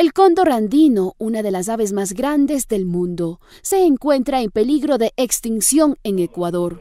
El cóndor andino, una de las aves más grandes del mundo, se encuentra en peligro de extinción en Ecuador.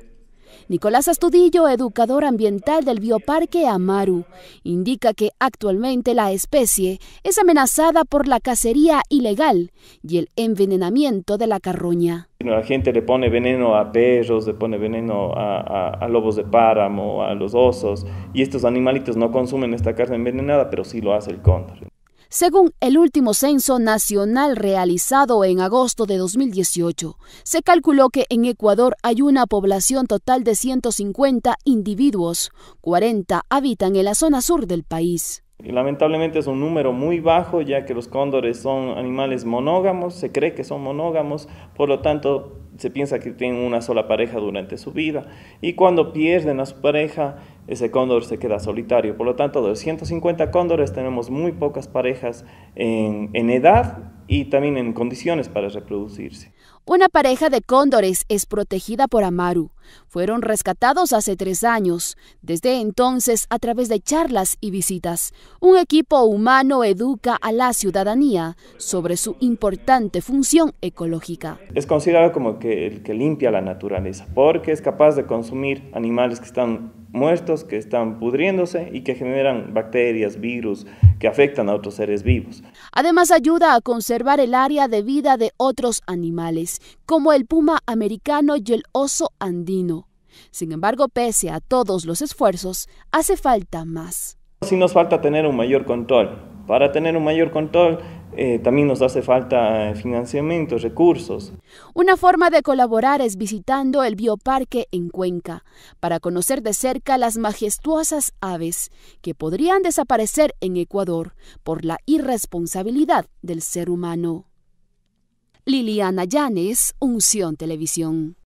Nicolás Astudillo, educador ambiental del Bioparque Amaru, indica que actualmente la especie es amenazada por la cacería ilegal y el envenenamiento de la carroña. La gente le pone veneno a perros, le pone veneno a, lobos de páramo, a los osos, y estos animalitos no consumen esta carne envenenada, pero sí lo hace el cóndor. Según el último censo nacional realizado en agosto de 2018, se calculó que en Ecuador hay una población total de 150 individuos, 40 habitan en la zona sur del país lamentablemente es un número muy bajo, ya que los cóndores son animales monógamos, se cree que son monógamos, por lo tanto se piensa que tienen una sola pareja durante su vida. Y cuando pierden a su pareja, ese cóndor se queda solitario. Por lo tanto, de los 150 cóndores tenemos muy pocas parejas en, en edad y también en condiciones para reproducirse. Una pareja de cóndores es protegida por Amaru. Fueron rescatados hace tres años. Desde entonces, a través de charlas y visitas, un equipo humano educa a la ciudadanía sobre su importante función ecológica. Es considerado como el que limpia la naturaleza, porque es capaz de consumir animales que están muertos que están pudriéndose y que generan bacterias, virus que afectan a otros seres vivos. Además ayuda a conservar el área de vida de otros animales, como el puma americano y el oso andino. Sin embargo, pese a todos los esfuerzos, hace falta más. Si nos falta tener un mayor control. Para tener un mayor control eh, también nos hace falta eh, financiamiento, recursos. Una forma de colaborar es visitando el bioparque en Cuenca para conocer de cerca las majestuosas aves que podrían desaparecer en Ecuador por la irresponsabilidad del ser humano. Liliana Llanes, Unción Televisión.